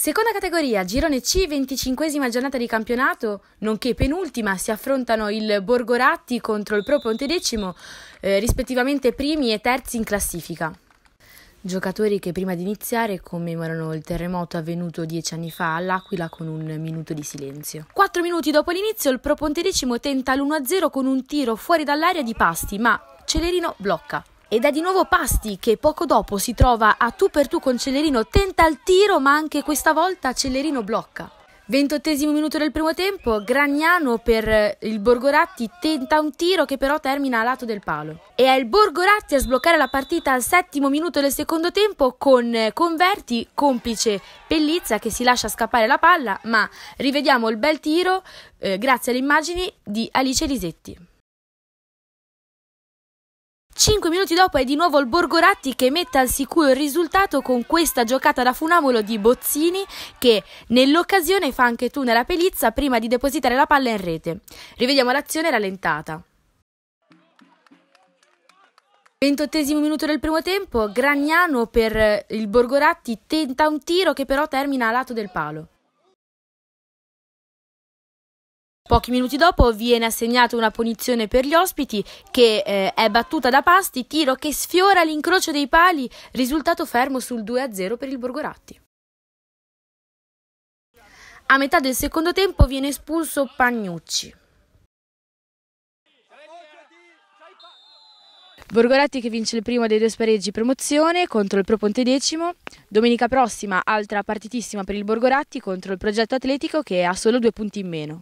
Seconda categoria, girone C, 25 esima giornata di campionato, nonché penultima, si affrontano il Borgoratti contro il Pro Ponte Decimo, eh, rispettivamente primi e terzi in classifica. Giocatori che prima di iniziare commemorano il terremoto avvenuto dieci anni fa all'Aquila con un minuto di silenzio. Quattro minuti dopo l'inizio il Pro Ponte Decimo tenta l'1-0 con un tiro fuori dall'area di Pasti, ma Celerino blocca. Ed è di nuovo Pasti che poco dopo si trova a tu per tu con Cellerino, tenta il tiro ma anche questa volta Cellerino blocca. Ventottesimo minuto del primo tempo, Gragnano per il Borgoratti tenta un tiro che però termina a lato del palo. E è il Borgoratti a sbloccare la partita al settimo minuto del secondo tempo con Converti, complice Pellizza che si lascia scappare la palla, ma rivediamo il bel tiro eh, grazie alle immagini di Alice Risetti. 5 minuti dopo è di nuovo il Borgoratti che mette al sicuro il risultato con questa giocata da funamolo di Bozzini che nell'occasione fa anche tu nella pelizza prima di depositare la palla in rete. Rivediamo l'azione rallentata. 28 minuto del primo tempo, Gragnano per il Borgoratti tenta un tiro che però termina a lato del palo. Pochi minuti dopo viene assegnata una punizione per gli ospiti che eh, è battuta da Pasti, tiro che sfiora l'incrocio dei pali, risultato fermo sul 2-0 per il Borgoratti. A metà del secondo tempo viene espulso Pagnucci. Borgoratti che vince il primo dei due spareggi promozione contro il Pro Ponte Decimo. Domenica prossima altra partitissima per il Borgoratti contro il Progetto Atletico che ha solo due punti in meno.